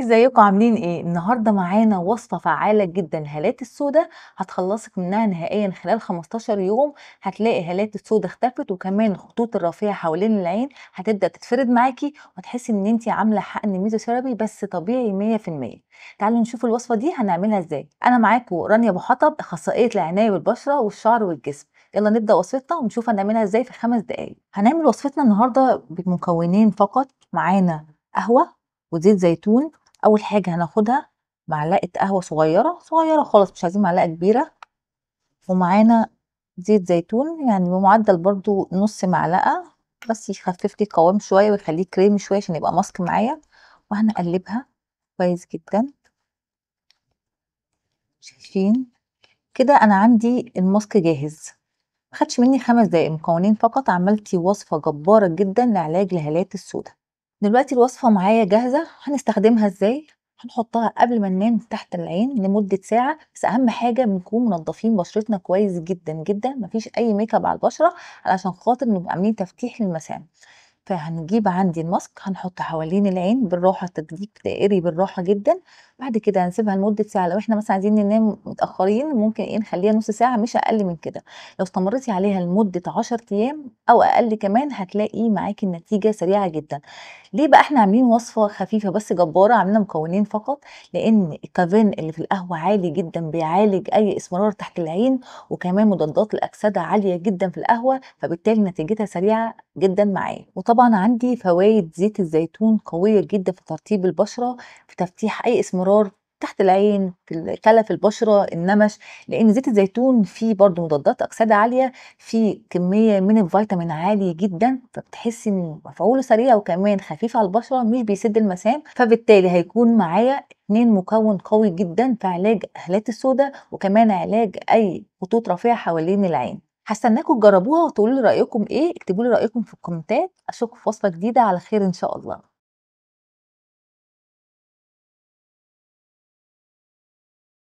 ازيكم عاملين ايه النهارده معانا وصفه فعاله جدا هالات السودا هتخلصك منها نهائيا خلال 15 يوم هتلاقي هالات السودا اختفت وكمان الخطوط الرفيعه حوالين العين هتبدا تتفرد معاكي وهتحسي ان انت عامله حقن ميزوثيرابي بس طبيعي 100% تعالوا نشوف الوصفه دي هنعملها ازاي انا معاكم رانيا ابو حطب اخصائيه العنايه بالبشره والشعر والجسم يلا نبدا وصفتنا ونشوف هنعملها ازاي في خمس دقائق هنعمل وصفتنا النهارده بمكونين فقط معانا قهوه وزيت زيتون اول حاجه هناخدها معلقه قهوه صغيره صغيره خالص مش عايزين معلقه كبيره ومعانا زيت زيتون يعني بمعدل برضو نص معلقه بس يخفف لي القوام شويه ويخليه كريمي شويه عشان يبقى ماسك معايا وهنقلبها كويس جدا شايفين كده انا عندي الماسك جاهز ما خدش مني خمس دقايق مكونين فقط عملتي وصفه جباره جدا لعلاج الهالات السوداء دلوقتي الوصفة معايا جاهزة هنستخدمها ازاي؟ هنحطها قبل ما ننام تحت العين لمدة ساعة بس أهم حاجة بنكون منضفين بشرتنا كويس جدا جدا مفيش أي ميك اب على البشرة علشان خاطر نبقى عاملين تفتيح للمسام. فهنجيب عندي الماسك هنحطه حوالين العين بالراحة تدليك دائري بالراحة جدا بعد كده هنسيبها لمده ساعه لو احنا مثلا عايزين ننام متاخرين ممكن ايه نخليها نص ساعه مش اقل من كده لو استمرتي عليها لمده 10 ايام او اقل كمان هتلاقي معاكي النتيجه سريعه جدا ليه بقى احنا عاملين وصفه خفيفه بس جباره عاملينها مكونين فقط لان الكافين اللي في القهوه عالي جدا بيعالج اي اسمرار تحت العين وكمان مضادات الاكسده عاليه جدا في القهوه فبالتالي نتيجتها سريعه جدا معايا وطبعا عندي فوائد زيت الزيتون قويه جدا في ترطيب البشره في تفتيح اي اسمرار اضرار تحت العين في كلف البشره النمش لان زيت الزيتون فيه برضه مضادات اكسده عاليه فيه كميه من الفيتامين عالي جدا فبتحسي ان مفعوله سريع وكمان خفيف على البشره مش بيسد المسام فبالتالي هيكون معايا اتنين مكون قوي جدا في علاج أهلات السوداء وكمان علاج اي خطوط رفيعه حوالين العين هستناكم تجربوها وتقولوا لي رايكم ايه اكتبوا لي رايكم في الكومنتات اشوفكم في وصفه جديده على خير ان شاء الله